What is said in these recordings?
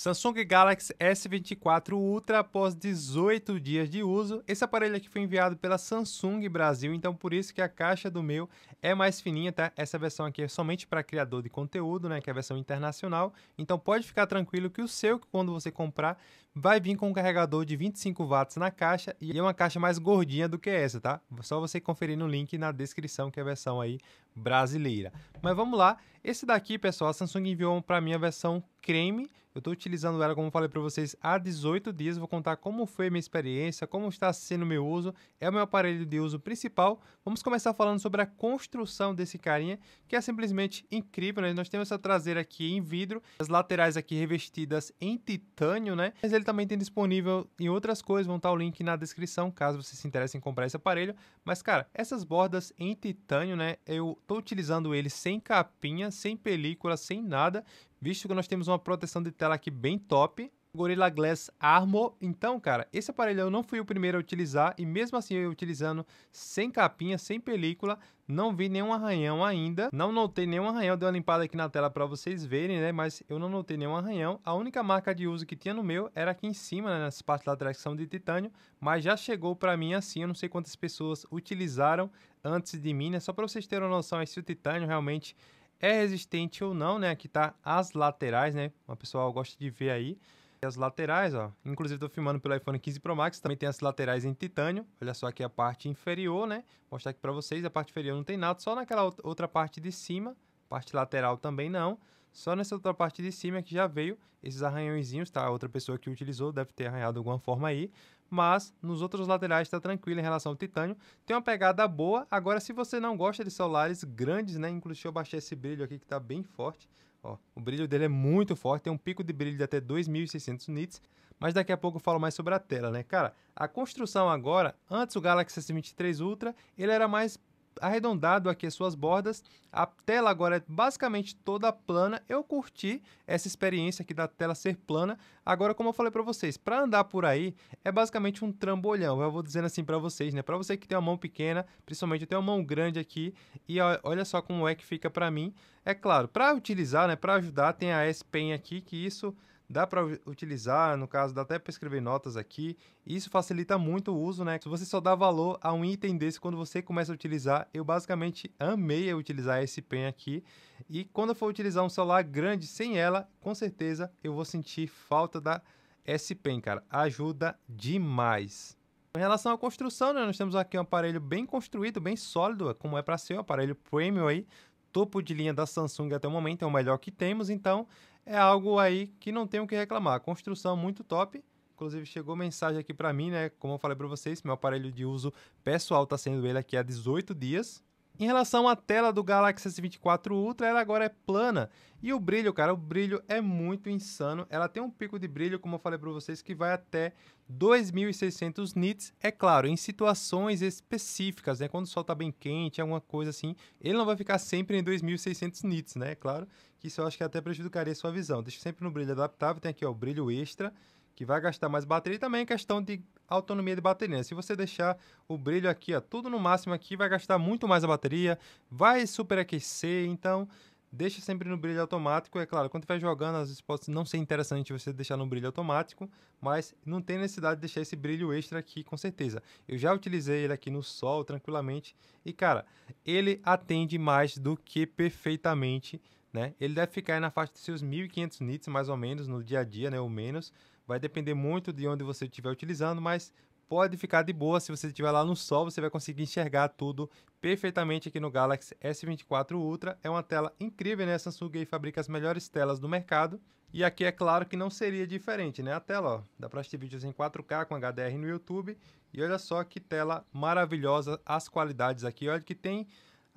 Samsung Galaxy S24 Ultra após 18 dias de uso. Esse aparelho aqui foi enviado pela Samsung Brasil, então por isso que a caixa do meu é mais fininha, tá? Essa versão aqui é somente para criador de conteúdo, né, que é a versão internacional. Então pode ficar tranquilo que o seu, quando você comprar, vai vir com um carregador de 25 watts na caixa e é uma caixa mais gordinha do que essa, tá? Só você conferir no link na descrição que é a versão aí brasileira. Mas vamos lá, esse daqui, pessoal, a Samsung enviou para mim a versão creme eu estou utilizando ela, como falei para vocês, há 18 dias. Vou contar como foi minha experiência, como está sendo o meu uso. É o meu aparelho de uso principal. Vamos começar falando sobre a construção desse carinha, que é simplesmente incrível. Né? Nós temos essa traseira aqui em vidro, as laterais aqui revestidas em titânio, né? Mas ele também tem disponível em outras coisas. Vão estar o link na descrição, caso você se interesse em comprar esse aparelho. Mas, cara, essas bordas em titânio, né? Eu estou utilizando ele sem capinha, sem película, sem nada visto que nós temos uma proteção de tela aqui bem top. Gorilla Glass Armor. Então, cara, esse aparelho eu não fui o primeiro a utilizar e mesmo assim eu utilizando sem capinha, sem película, não vi nenhum arranhão ainda. Não notei nenhum arranhão, dei uma limpada aqui na tela para vocês verem, né? Mas eu não notei nenhum arranhão. A única marca de uso que tinha no meu era aqui em cima, né? nessa parte da que são de titânio, mas já chegou para mim assim, eu não sei quantas pessoas utilizaram antes de mim, né? Só para vocês terem uma noção esse é titânio realmente é resistente ou não, né? Aqui tá as laterais, né? Uma pessoa gosta de ver aí. As laterais, ó. Inclusive, tô filmando pelo iPhone 15 Pro Max. Também tem as laterais em titânio. Olha só aqui a parte inferior, né? Vou mostrar aqui para vocês. A parte inferior não tem nada. Só naquela outra parte de cima. Parte lateral também não. Só nessa outra parte de cima é que já veio esses arranhõezinhos, tá? Outra pessoa que utilizou deve ter arranhado de alguma forma aí mas nos outros laterais está tranquilo em relação ao titânio. Tem uma pegada boa. Agora, se você não gosta de celulares grandes, né? Inclusive, eu baixei esse brilho aqui que está bem forte. Ó, o brilho dele é muito forte, tem um pico de brilho de até 2.600 nits, mas daqui a pouco eu falo mais sobre a tela, né? Cara, a construção agora, antes o Galaxy S23 Ultra, ele era mais arredondado aqui as suas bordas. A tela agora é basicamente toda plana. Eu curti essa experiência aqui da tela ser plana. Agora, como eu falei para vocês, para andar por aí é basicamente um trambolhão. Eu vou dizendo assim para vocês, né? Para você que tem uma mão pequena, principalmente eu tenho uma mão grande aqui e olha só como é que fica para mim. É claro, para utilizar, né, para ajudar, tem a S Pen aqui que isso dá para utilizar, no caso, dá até para escrever notas aqui. Isso facilita muito o uso, né? Se você só dá valor a um item desse quando você começa a utilizar, eu basicamente amei utilizar esse pen aqui. E quando eu for utilizar um celular grande sem ela, com certeza eu vou sentir falta da S Pen, cara. Ajuda demais. Em relação à construção, né? nós temos aqui um aparelho bem construído, bem sólido, é como é para ser um aparelho premium aí, topo de linha da Samsung até o momento, é o melhor que temos, então é algo aí que não tem o que reclamar. Construção muito top. Inclusive, chegou mensagem aqui para mim, né? Como eu falei para vocês, meu aparelho de uso pessoal está sendo ele aqui há 18 dias. Em relação à tela do Galaxy S24 Ultra, ela agora é plana. E o brilho, cara, o brilho é muito insano. Ela tem um pico de brilho, como eu falei para vocês, que vai até 2600 nits. É claro, em situações específicas, né? Quando o sol tá bem quente, alguma coisa assim, ele não vai ficar sempre em 2600 nits, né? É claro que isso eu acho que até prejudicaria a sua visão. Deixa sempre no brilho adaptável, tem aqui ó, o brilho extra, que vai gastar mais bateria e também é questão de a autonomia de bateria. Se você deixar o brilho aqui, ó, tudo no máximo aqui, vai gastar muito mais a bateria, vai superaquecer, então deixa sempre no brilho automático. É claro, quando estiver jogando, às vezes pode não ser interessante você deixar no brilho automático, mas não tem necessidade de deixar esse brilho extra aqui, com certeza. Eu já utilizei ele aqui no sol tranquilamente e, cara, ele atende mais do que perfeitamente né? Ele deve ficar aí na faixa de seus 1.500 nits, mais ou menos, no dia a dia, né? ou menos. Vai depender muito de onde você estiver utilizando, mas pode ficar de boa. Se você estiver lá no sol, você vai conseguir enxergar tudo perfeitamente aqui no Galaxy S24 Ultra. É uma tela incrível, né? A Samsung aí fabrica as melhores telas do mercado. E aqui é claro que não seria diferente, né? A tela, ó, dá para assistir vídeos em 4K com HDR no YouTube. E olha só que tela maravilhosa as qualidades aqui. Olha que tem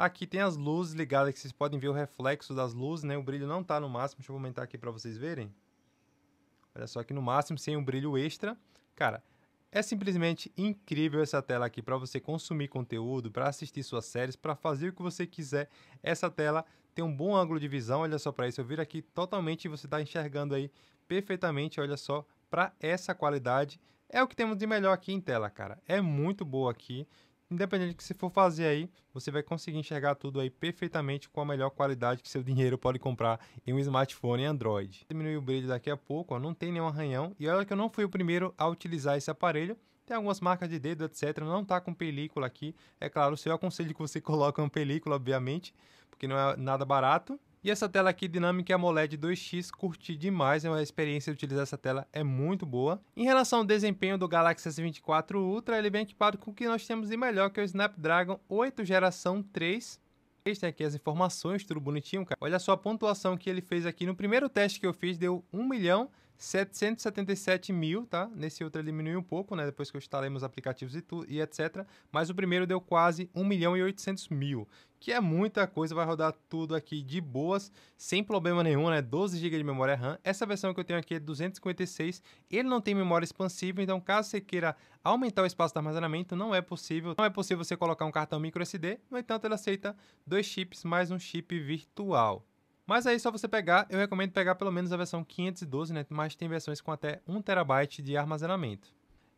Aqui tem as luzes ligadas, que vocês podem ver o reflexo das luzes, né? O brilho não está no máximo, deixa eu aumentar aqui para vocês verem. Olha só aqui no máximo, sem um brilho extra. Cara, é simplesmente incrível essa tela aqui para você consumir conteúdo, para assistir suas séries, para fazer o que você quiser. Essa tela tem um bom ângulo de visão, olha só para isso. Eu viro aqui totalmente e você está enxergando aí perfeitamente, olha só, para essa qualidade. É o que temos de melhor aqui em tela, cara. É muito boa aqui. Independente do que você for fazer aí, você vai conseguir enxergar tudo aí perfeitamente com a melhor qualidade que seu dinheiro pode comprar em um smartphone Android. Diminui o brilho daqui a pouco, ó, não tem nenhum arranhão. E olha que eu não fui o primeiro a utilizar esse aparelho. Tem algumas marcas de dedo, etc. Não tá com película aqui. É claro, se eu aconselho é que você coloque uma película, obviamente, porque não é nada barato. E essa tela aqui dinâmica AMOLED 2X, curti demais, é a experiência de utilizar essa tela é muito boa. Em relação ao desempenho do Galaxy S24 Ultra, ele vem é equipado com o que nós temos de melhor, que é o Snapdragon 8 geração 3. Tem aqui as informações, tudo bonitinho, cara. Olha só a pontuação que ele fez aqui. No primeiro teste que eu fiz, deu 1 milhão 777 mil, tá? Nesse outro ele diminuiu um pouco, né? Depois que eu instalei meus aplicativos e, tu, e etc. Mas o primeiro deu quase 1 milhão e 800 mil, que é muita coisa. Vai rodar tudo aqui de boas, sem problema nenhum, né? 12 GB de memória RAM. Essa versão que eu tenho aqui é 256. Ele não tem memória expansiva, então caso você queira aumentar o espaço de armazenamento, não é possível. Não é possível você colocar um cartão micro SD. No entanto, ele aceita dois chips mais um chip virtual. Mas aí só você pegar, eu recomendo pegar pelo menos a versão 512, né? Mas tem versões com até 1 TB de armazenamento.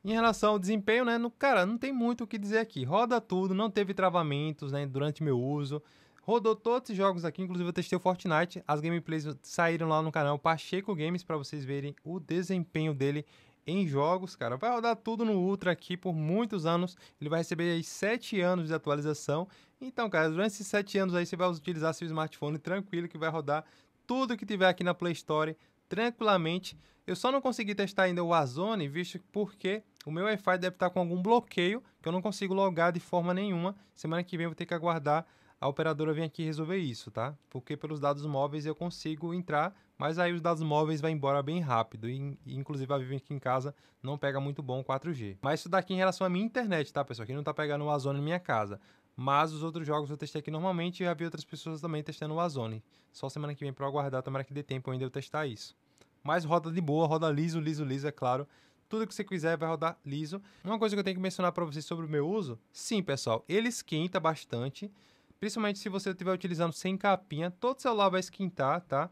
Em relação ao desempenho, né? No, cara, não tem muito o que dizer aqui. Roda tudo, não teve travamentos né, durante meu uso. Rodou todos os jogos aqui, inclusive eu testei o Fortnite. As gameplays saíram lá no canal Pacheco Games para vocês verem o desempenho dele em jogos, cara. Vai rodar tudo no Ultra aqui por muitos anos. Ele vai receber aí 7 anos de atualização. Então, cara, durante esses 7 anos aí você vai utilizar seu smartphone tranquilo que vai rodar tudo que tiver aqui na Play Store tranquilamente. Eu só não consegui testar ainda o Warzone, visto porque o meu Wi-Fi deve estar com algum bloqueio que eu não consigo logar de forma nenhuma. Semana que vem eu vou ter que aguardar a operadora vem aqui resolver isso, tá? Porque pelos dados móveis eu consigo entrar, mas aí os dados móveis vai embora bem rápido. E, inclusive a Vivian aqui em casa não pega muito bom 4G. Mas isso daqui em relação à minha internet, tá, pessoal? Que não tá pegando o Azone na minha casa. Mas os outros jogos eu testei aqui normalmente e já vi outras pessoas também testando o Azone. Só semana que vem para aguardar, tomara que dê tempo ainda eu testar isso. Mas roda de boa, roda liso, liso, liso, é claro tudo que você quiser vai rodar liso. Uma coisa que eu tenho que mencionar para vocês sobre o meu uso, sim, pessoal, ele esquenta bastante, Principalmente se você estiver utilizando sem capinha, todo celular vai esquentar, tá?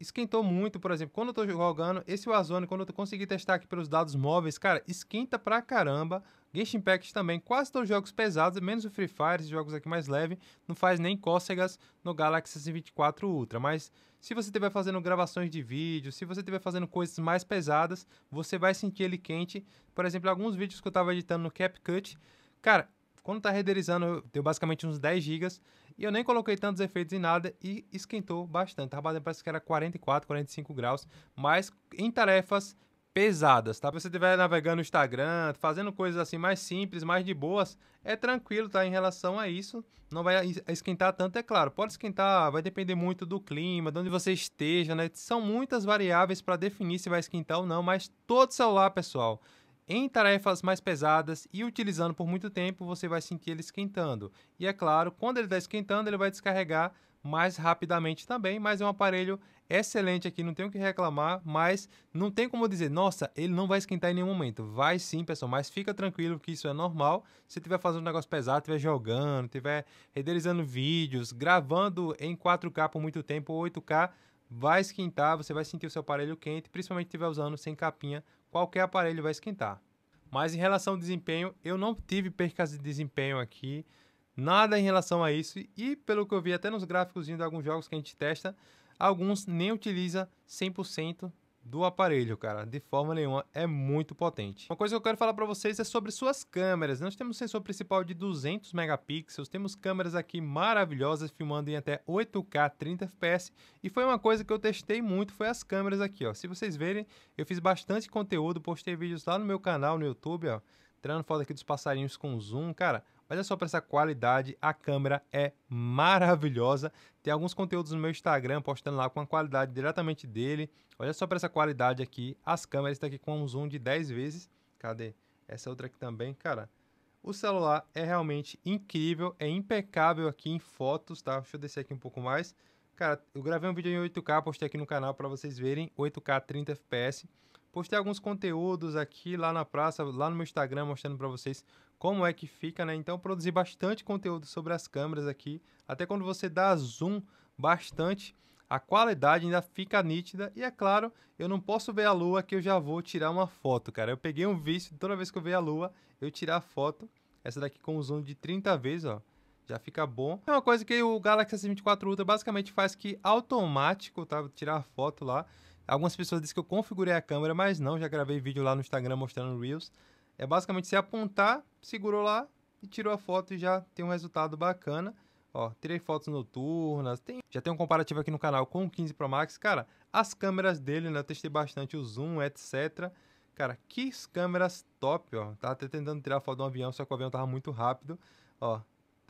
Esquentou muito, por exemplo, quando eu tô jogando, esse Warzone, quando eu consegui testar aqui pelos dados móveis, cara, esquenta pra caramba. Genshin Impact também, quase todos os jogos pesados, menos o Free Fire, esses jogos aqui mais leve, não faz nem cócegas no Galaxy S24 Ultra, mas se você estiver fazendo gravações de vídeo, se você estiver fazendo coisas mais pesadas, você vai sentir ele quente. Por exemplo, alguns vídeos que eu estava editando no CapCut, cara, quando tá renderizando, eu tenho basicamente uns 10 GB e eu nem coloquei tantos efeitos em nada e esquentou bastante. Tá batendo, parece que era 44, 45 graus, mas em tarefas pesadas, tá? Se você estiver navegando no Instagram, fazendo coisas assim mais simples, mais de boas, é tranquilo, tá? Em relação a isso, não vai esquentar tanto, é claro. Pode esquentar, vai depender muito do clima, de onde você esteja, né? São muitas variáveis para definir se vai esquentar ou não, mas todo celular, pessoal, em tarefas mais pesadas e utilizando por muito tempo, você vai sentir ele esquentando. E é claro, quando ele está esquentando, ele vai descarregar mais rapidamente também, mas é um aparelho excelente aqui, não tenho que reclamar, mas não tem como dizer, nossa, ele não vai esquentar em nenhum momento. Vai sim, pessoal, mas fica tranquilo que isso é normal. Se tiver fazendo um negócio pesado, estiver jogando, estiver renderizando vídeos, gravando em 4K por muito tempo ou 8K, vai esquentar, você vai sentir o seu aparelho quente, principalmente se estiver usando sem capinha, qualquer aparelho vai esquentar. Mas em relação ao desempenho, eu não tive percas de desempenho aqui, nada em relação a isso, e pelo que eu vi até nos gráficos de alguns jogos que a gente testa, alguns nem utiliza 100% do aparelho, cara, de forma nenhuma, é muito potente. Uma coisa que eu quero falar para vocês é sobre suas câmeras. Nós temos sensor principal de 200 megapixels, temos câmeras aqui maravilhosas filmando em até 8K 30 fps e foi uma coisa que eu testei muito, foi as câmeras aqui, ó. Se vocês verem, eu fiz bastante conteúdo, postei vídeos lá no meu canal no YouTube, ó, tirando foto aqui dos passarinhos com zoom, cara. Olha é só para essa qualidade, a câmera é maravilhosa. Tem alguns conteúdos no meu Instagram postando lá com a qualidade diretamente dele. Olha só para essa qualidade aqui. As câmeras estão tá aqui com um zoom de 10 vezes. Cadê? Essa outra aqui também, cara. O celular é realmente incrível, é impecável aqui em fotos, tá? Deixa eu descer aqui um pouco mais. Cara, eu gravei um vídeo em 8K, postei aqui no canal para vocês verem, 8K 30 FPS. Postei alguns conteúdos aqui lá na praça, lá no meu Instagram, mostrando para vocês como é que fica, né? Então, produzi bastante conteúdo sobre as câmeras aqui. Até quando você dá zoom bastante, a qualidade ainda fica nítida. E é claro, eu não posso ver a lua que eu já vou tirar uma foto, cara. Eu peguei um vício, toda vez que eu ver a lua, eu tirar a foto. Essa daqui com zoom de 30 vezes, ó já fica bom. É uma coisa que o Galaxy S24 Ultra basicamente faz que automático, tá? tirar a foto lá. Algumas pessoas dizem que eu configurei a câmera, mas não, já gravei vídeo lá no Instagram mostrando Reels. É basicamente você apontar, segurou lá e tirou a foto e já tem um resultado bacana. Ó, tirei fotos noturnas, tem, já tem um comparativo aqui no canal com o 15 Pro Max. Cara, as câmeras dele, né? Eu testei bastante o zoom, etc. Cara, que câmeras top, ó. Tava até tentando tirar foto de um avião, só que o avião tava muito rápido. Ó,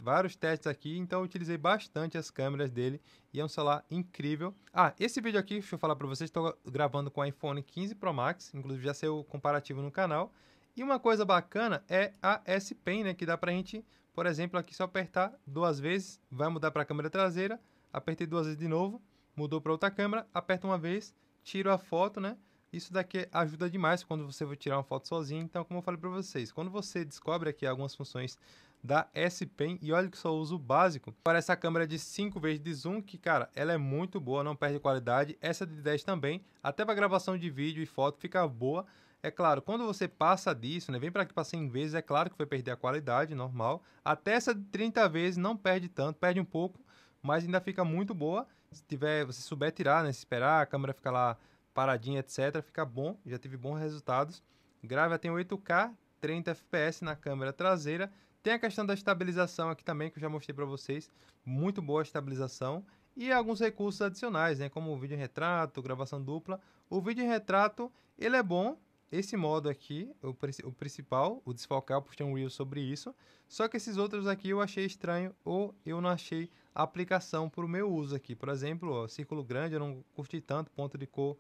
vários testes aqui, então utilizei bastante as câmeras dele e é um celular incrível. Ah, esse vídeo aqui, deixa eu falar para vocês, estou gravando com o iPhone 15 Pro Max, inclusive já saiu comparativo no canal. E uma coisa bacana é a S Pen, né, que dá para a gente, por exemplo, aqui só apertar duas vezes, vai mudar para a câmera traseira, apertei duas vezes de novo, mudou para outra câmera, aperta uma vez, tiro a foto, né? Isso daqui ajuda demais quando você vai tirar uma foto sozinho. Então, como eu falei para vocês, quando você descobre aqui algumas funções da S-Pen e olha que só uso básico. Para essa câmera de 5 vezes de zoom, que cara, ela é muito boa, não perde qualidade. Essa de 10 também, até para gravação de vídeo e foto fica boa. É claro, quando você passa disso, né, vem para aqui para 100 vezes, é claro que vai perder a qualidade, normal. Até essa de 30 vezes não perde tanto, perde um pouco, mas ainda fica muito boa. Se tiver, você souber tirar, né, se esperar a câmera ficar lá paradinha, etc, fica bom, já tive bons resultados. Grave até 8K, 30 fps na câmera traseira tem a questão da estabilização aqui também, que eu já mostrei para vocês. Muito boa a estabilização. E alguns recursos adicionais, né? como o vídeo retrato, gravação dupla. O vídeo retrato, ele é bom. Esse modo aqui, o, o principal, o desfocar, eu postei um reel sobre isso. Só que esses outros aqui eu achei estranho ou eu não achei aplicação para o meu uso aqui. Por exemplo, ó, círculo grande, eu não curti tanto, ponto de cor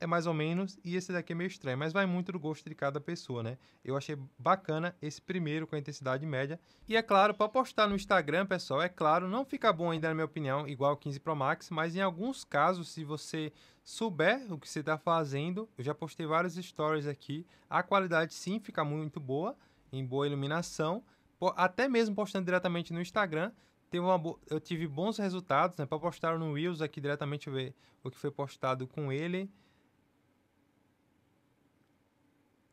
é mais ou menos e esse daqui é meio estranho, mas vai muito do gosto de cada pessoa, né? Eu achei bacana esse primeiro com a intensidade média. E é claro, para postar no Instagram, pessoal, é claro, não fica bom ainda na minha opinião, igual 15 Pro Max, mas em alguns casos, se você souber o que você está fazendo, eu já postei vários stories aqui, a qualidade sim fica muito boa, em boa iluminação, até mesmo postando diretamente no Instagram, eu tive bons resultados, né? Para postar no Wheels aqui diretamente ver o que foi postado com ele.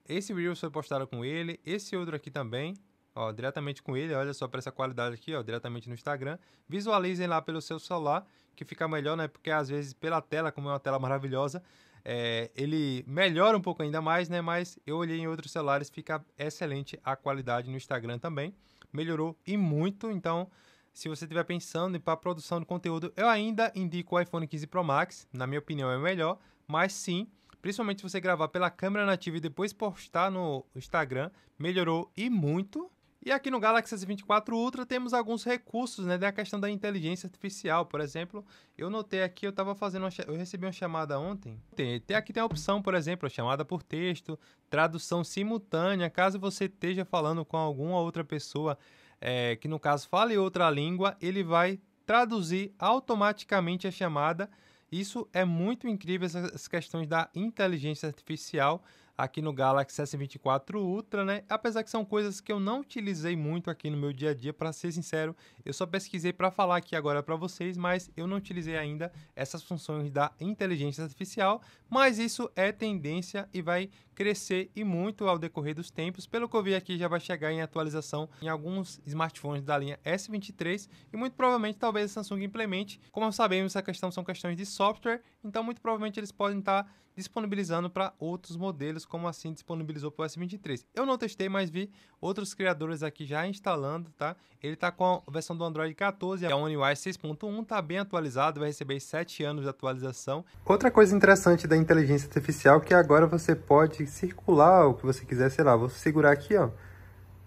Esse Reels foi postado com ele, esse outro aqui também, ó, diretamente com ele, olha só para essa qualidade aqui, ó, diretamente no Instagram. Visualizem lá pelo seu celular, que fica melhor, né? Porque às vezes pela tela, como é uma tela maravilhosa, é, ele melhora um pouco ainda mais, né? Mas eu olhei em outros celulares, fica excelente a qualidade no Instagram também. Melhorou e muito, então se você estiver pensando em para produção de conteúdo, eu ainda indico o iPhone 15 Pro Max, na minha opinião é melhor, mas sim, Principalmente se você gravar pela câmera nativa e depois postar no Instagram, melhorou e muito. E aqui no Galaxy S24 Ultra temos alguns recursos, né, da questão da inteligência artificial, por exemplo, eu notei aqui, eu tava fazendo, uma, eu recebi uma chamada ontem. Tem, tem, aqui tem a opção, por exemplo, chamada por texto, tradução simultânea, caso você esteja falando com alguma outra pessoa é, que no caso fale outra língua, ele vai traduzir automaticamente a chamada isso é muito incrível, essas questões da inteligência artificial aqui no Galaxy S24 Ultra, né? Apesar que são coisas que eu não utilizei muito aqui no meu dia a dia, para ser sincero, eu só pesquisei para falar aqui agora para vocês, mas eu não utilizei ainda essas funções da inteligência artificial, mas isso é tendência e vai crescer e muito ao decorrer dos tempos. Pelo que eu vi aqui, já vai chegar em atualização em alguns smartphones da linha S23 e muito provavelmente talvez a Samsung implemente. Como sabemos, essa questão são questões de software, então muito provavelmente eles podem estar tá disponibilizando para outros modelos, como assim disponibilizou para o S23. Eu não testei, mas vi outros criadores aqui já instalando, tá? Ele está com a versão do Android 14, a One UI 6.1 está bem atualizado, vai receber 7 anos de atualização. Outra coisa interessante da inteligência artificial é que agora você pode circular o que você quiser, sei lá, vou segurar aqui, ó,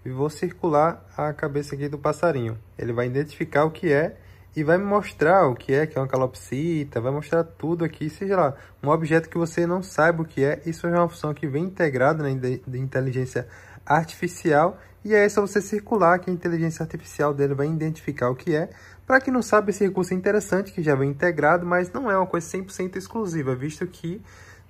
e vou circular a cabeça aqui do passarinho. Ele vai identificar o que é e vai me mostrar o que é, que é uma calopsita, vai mostrar tudo aqui, seja lá, um objeto que você não saiba o que é, isso é uma função que vem integrada na inteligência artificial, e aí é só você circular que a inteligência artificial dele vai identificar o que é, para quem não sabe, esse recurso é interessante, que já vem integrado, mas não é uma coisa 100% exclusiva, visto que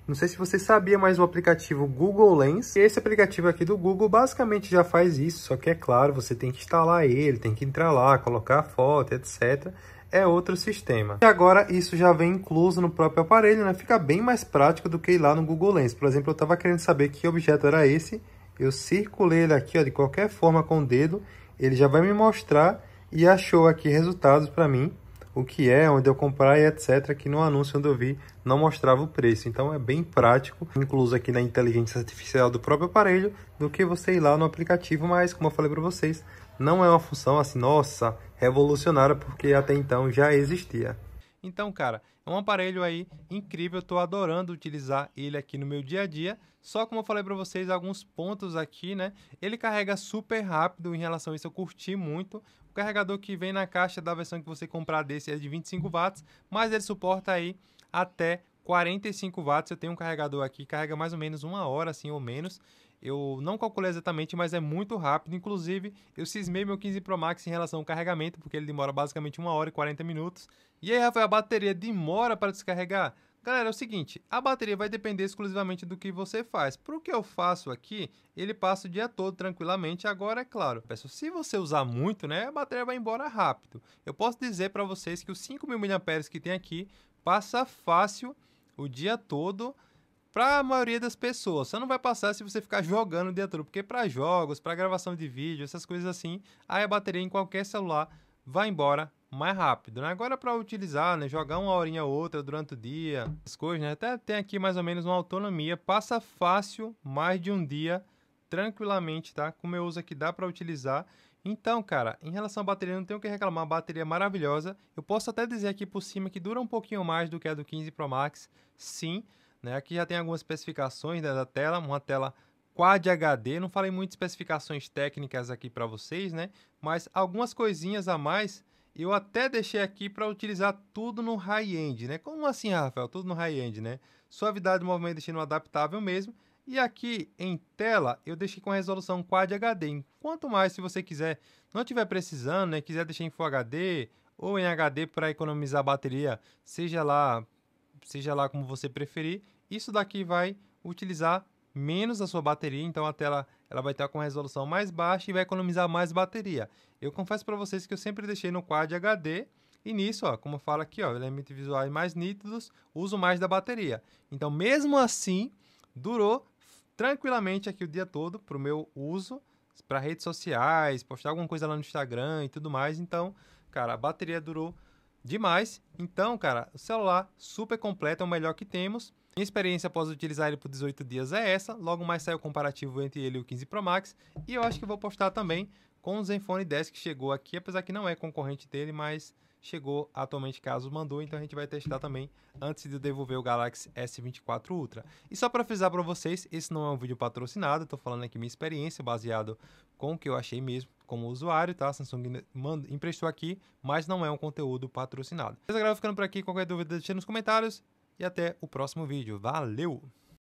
não sei se você sabia, mas o aplicativo Google Lens, esse aplicativo aqui do Google basicamente já faz isso, só que é claro, você tem que instalar ele, tem que entrar lá, colocar a foto, etc. É outro sistema. E agora isso já vem incluso no próprio aparelho, né? Fica bem mais prático do que ir lá no Google Lens. Por exemplo, eu estava querendo saber que objeto era esse, eu circulei ele aqui ó, de qualquer forma com o dedo, ele já vai me mostrar e achou aqui resultados para mim o que é, onde eu comprar e etc. Que no anúncio onde eu vi não mostrava o preço. Então é bem prático, incluso aqui na inteligência artificial do próprio aparelho, do que você ir lá no aplicativo. Mas, como eu falei para vocês, não é uma função assim, nossa, revolucionária, porque até então já existia. Então, cara, é um aparelho aí incrível, eu tô adorando utilizar ele aqui no meu dia a dia. Só como eu falei para vocês, alguns pontos aqui, né? Ele carrega super rápido, em relação a isso eu curti muito. O carregador que vem na caixa da versão que você comprar desse é de 25 watts, mas ele suporta aí até 45 watts. Eu tenho um carregador aqui, carrega mais ou menos uma hora, assim, ou menos. Eu não calculei exatamente, mas é muito rápido. Inclusive, eu cismei meu 15 Pro Max em relação ao carregamento, porque ele demora basicamente 1 hora e 40 minutos. E aí, Rafael, a bateria demora para descarregar? Galera, é o seguinte, a bateria vai depender exclusivamente do que você faz. Para o que eu faço aqui, ele passa o dia todo tranquilamente. Agora, é claro, peço se você usar muito, né, a bateria vai embora rápido. Eu posso dizer para vocês que os 5.000 mAh que tem aqui passa fácil o dia todo para a maioria das pessoas. Só não vai passar se você ficar jogando o dia todo, porque para jogos, para gravação de vídeo, essas coisas assim, aí a bateria em qualquer celular vai embora mais rápido. Né? Agora para utilizar, né, jogar uma horinha ou outra durante o dia, as coisas, né? até tem aqui mais ou menos uma autonomia, passa fácil mais de um dia tranquilamente, tá? Como eu uso aqui dá para utilizar. Então, cara, em relação à bateria, não tenho o que reclamar, a bateria é maravilhosa. Eu posso até dizer aqui por cima que dura um pouquinho mais do que a do 15 Pro Max, sim, né? Aqui já tem algumas especificações né, da tela, uma tela Quad HD. Não falei muito especificações técnicas aqui para vocês, né? Mas algumas coisinhas a mais eu até deixei aqui para utilizar tudo no high-end, né? Como assim, Rafael? Tudo no high-end, né? Suavidade do movimento deixei no adaptável mesmo. E aqui em tela eu deixei com a resolução Quad HD. Quanto mais, se você quiser, não tiver precisando, né? Quiser deixar em Full HD ou em HD para economizar bateria, seja lá, seja lá como você preferir isso daqui vai utilizar menos a sua bateria, então a tela ela vai estar com resolução mais baixa e vai economizar mais bateria. Eu confesso para vocês que eu sempre deixei no Quad HD e nisso, ó, como fala aqui, ó, elementos visuais mais nítidos, uso mais da bateria. Então, mesmo assim, durou tranquilamente aqui o dia todo para o meu uso, para redes sociais, postar alguma coisa lá no Instagram e tudo mais. Então, cara, a bateria durou demais. Então, cara, o celular super completo é o melhor que temos. Minha experiência após utilizar ele por 18 dias é essa. Logo mais sai o comparativo entre ele e o 15 Pro Max. E eu acho que vou postar também com o Zenfone 10 que chegou aqui, apesar que não é concorrente dele, mas chegou atualmente caso mandou, então a gente vai testar também antes de devolver o Galaxy S24 Ultra. E só para frisar para vocês, esse não é um vídeo patrocinado, estou falando aqui minha experiência baseado com o que eu achei mesmo como usuário, tá? A Samsung manda, emprestou aqui, mas não é um conteúdo patrocinado. Beleza, galera? Ficando por aqui. Qualquer dúvida, deixa nos comentários. E até o próximo vídeo. Valeu!